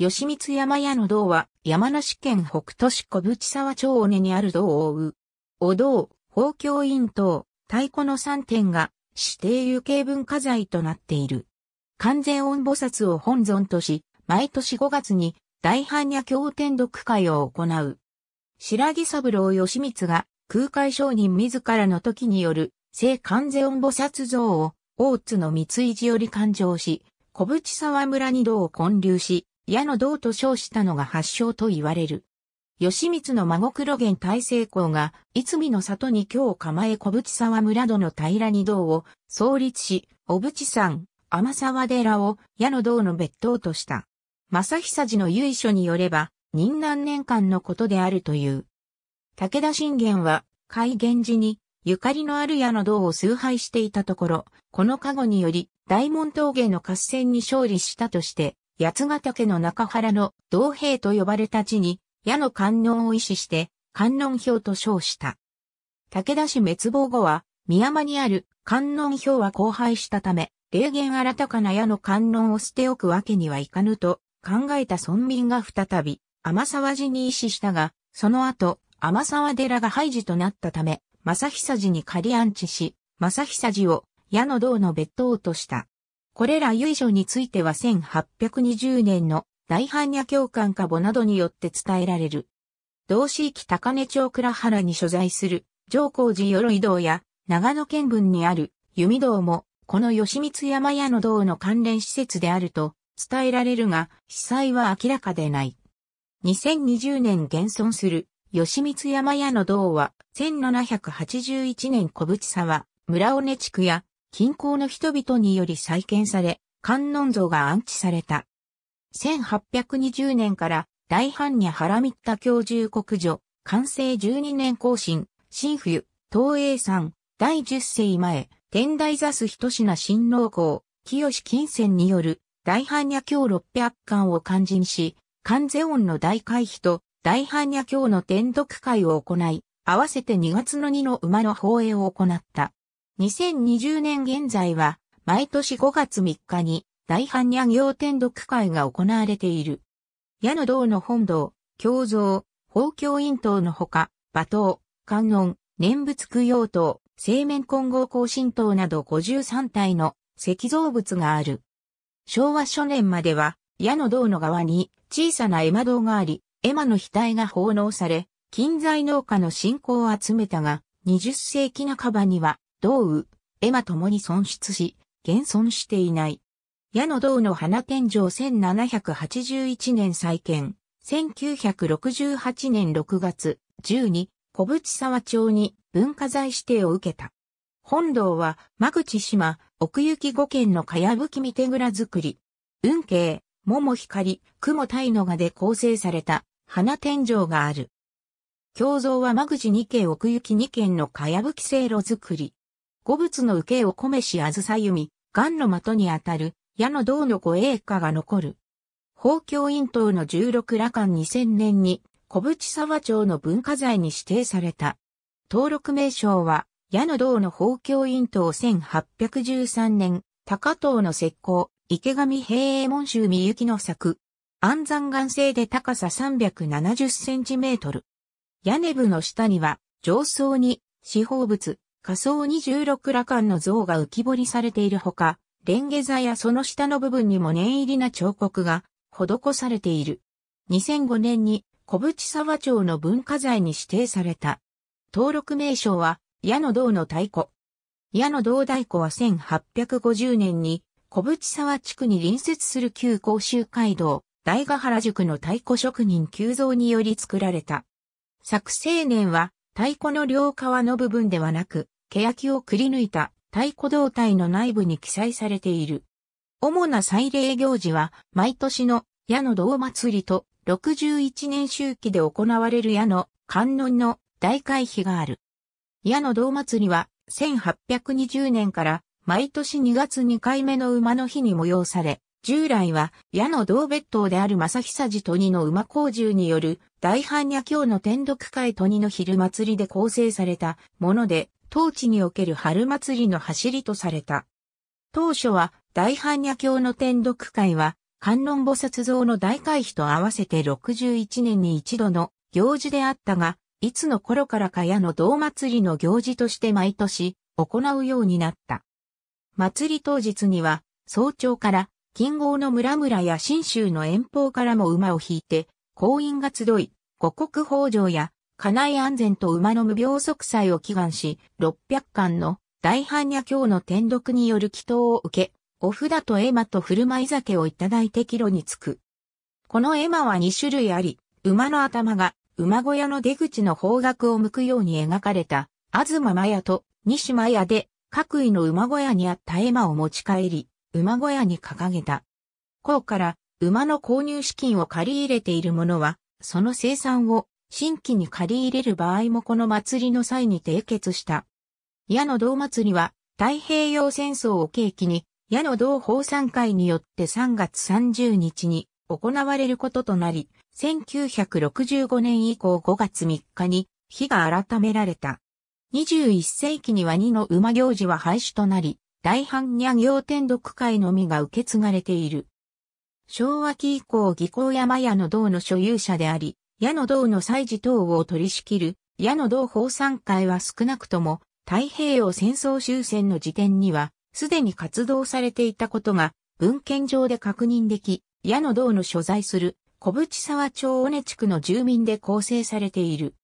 吉光山屋の道は、山梨県北都市小淵沢町尾根にある道を追う。お道、法京院等、太鼓の3点が、指定有形文化財となっている。完全音菩薩を本尊とし、毎年5月に、大般若経典読会を行う。白木三郎吉光が、空海商人自らの時による、聖完全音菩薩像を、大津の三井寺より勘定し、小淵沢村に道を建立し、矢の道と称したのが発祥と言われる。吉光の孫黒源大成功が、いつみの里に今日構え小淵沢村戸の平に道を創立し、小淵山、天沢寺を矢の道の別当とした。正久寺の由緒によれば、任南年間のことであるという。武田信玄は、開源寺に、ゆかりのある矢の道を崇拝していたところ、この加護により、大門峠の合戦に勝利したとして、八ヶ岳の中原の道平と呼ばれた地に、矢の観音を意思して、観音表と称した。武田氏滅亡後は、宮間にある観音表は荒廃したため、霊言新たかな矢の観音を捨ておくわけにはいかぬと考えた村民が再び、天沢寺に意思したが、その後、天沢寺が廃寺となったため、正久寺に仮安置し、正久寺を矢の道の別当とした。これら由緒については1820年の大般若教官下母などによって伝えられる。同市域高根町倉原に所在する上皇寺鎧堂や長野県分にある弓堂もこの吉光山屋の堂の関連施設であると伝えられるが、被災は明らかでない。2020年現存する吉光山屋の堂は1781年小淵沢村尾根地区や近郊の人々により再建され、観音像が安置された。1820年から大般若ハラミッタ教授国女、完成12年更新、新冬、東映山、第10世前、天台座す一品新郎校、清金銭による大般若教600巻を勧人し、関世音の大回避と大般若教の天読会を行い、合わせて2月の2の馬の放映を行った。2020年現在は、毎年5月3日に、大般若行天読会が行われている。矢野道の本堂、経蔵、法教院塔のほか、馬頭、観音、念仏供養塔、青面混合行進塔など53体の石造物がある。昭和初年までは、矢野道の側に小さな絵馬堂があり、絵馬の額が奉納され、近在農家の信仰を集めたが、20世紀半ばには銅雨、絵馬ともに損失し、現存していない。矢野銅の花天井1781年再建、1968年6月12、小淵沢町に文化財指定を受けた。本堂は、間口島、奥行き5軒のかやぶき見手蔵造り。運慶、桃光、雲大のがで構成された、花天井がある。胸像は間口2軒奥行き2軒のかやぶきせい路造り。五物の受けを込めしあずさゆみ、癌の的にあたる、矢の銅の護衛華が残る。宝教院東の十六羅漢2000年に、小淵沢町の文化財に指定された。登録名称は、矢の銅の宝教院東1813年、高藤の石膏、池上平衛門州みゆきの作。安山岩製で高さ370センチメートル。屋根部の下には、上層に、四方物、仮想26羅漢の像が浮き彫りされているほか、レンゲ座やその下の部分にも念入りな彫刻が施されている。2005年に小淵沢町の文化財に指定された。登録名称は矢野道の太鼓。矢野道太鼓は1850年に小淵沢地区に隣接する旧甲州街道、大賀原宿の太鼓職人急増により作られた。作成年は太鼓の両側の部分ではなく、欅をくり抜いた太鼓胴体の内部に記載されている。主な祭礼行事は、毎年の矢の道祭りと、61年周期で行われる矢の観音の大会費がある。矢の道祭りは、1820年から毎年2月2回目の馬の日に催され、従来は矢の道別当である正久寺鳥の馬工獣による大般若教の天読会鳥の昼祭りで構成されたもので、当地における春祭りの走りとされた。当初は大般若教の天読会は観音菩薩像の大会費と合わせて61年に一度の行事であったが、いつの頃からか矢の道祭りの行事として毎年行うようになった。祭り当日には早朝から近郷の村々や新州の遠方からも馬を引いて、行員が集い、五国法上や家内安全と馬の無病息災を祈願し、六百貫巻の大般若経の天読による祈祷を受け、お札と絵馬と振る舞い酒をいただいて帰路に着く。この絵馬は二種類あり、馬の頭が馬小屋の出口の方角を向くように描かれた、東間屋と西間屋で、各位の馬小屋にあった絵馬を持ち帰り、馬小屋に掲げた。うから馬の購入資金を借り入れている者は、その生産を新規に借り入れる場合もこの祭りの際に締結した。矢野道祭りは太平洋戦争を契機に矢野道法参会によって3月30日に行われることとなり、1965年以降5月3日に日が改められた。21世紀には2の馬行事は廃止となり、大般若行天独会のみが受け継がれている。昭和期以降技巧山屋の道の所有者であり、矢野道の祭事等を取り仕切る、矢野道法参会は少なくとも、太平洋戦争終戦の時点には、すでに活動されていたことが、文献上で確認でき、矢野道の所在する、小淵沢町尾根地区の住民で構成されている。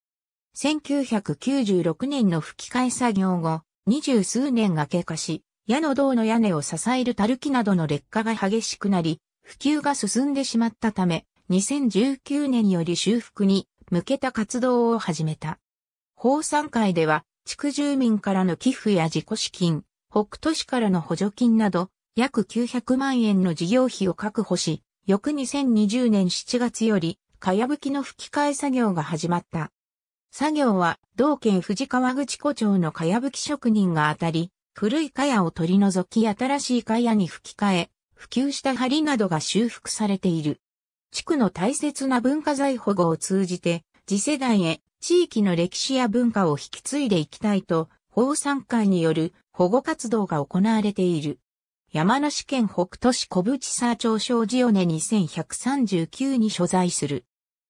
1996年の吹き替え作業後、二十数年が経過し、矢野道の屋根を支えるたるきなどの劣化が激しくなり、普及が進んでしまったため、2019年より修復に向けた活動を始めた。法産会では、地区住民からの寄付や自己資金、北都市からの補助金など、約900万円の事業費を確保し、翌2020年7月より、かやぶきの吹き替え作業が始まった。作業は、同県藤川口湖町のかやぶき職人が当たり、古いかやを取り除き新しいかやに吹き替え、普及した梁などが修復されている。地区の大切な文化財保護を通じて、次世代へ地域の歴史や文化を引き継いでいきたいと、法産会による保護活動が行われている。山梨県北都市小淵沢町小ジオネ2139に所在する。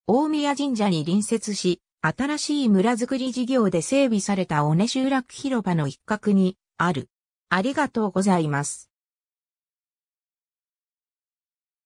大宮神社に隣接し、新しい村づくり事業で整備された尾根集落広場の一角にある。ありがとうございます。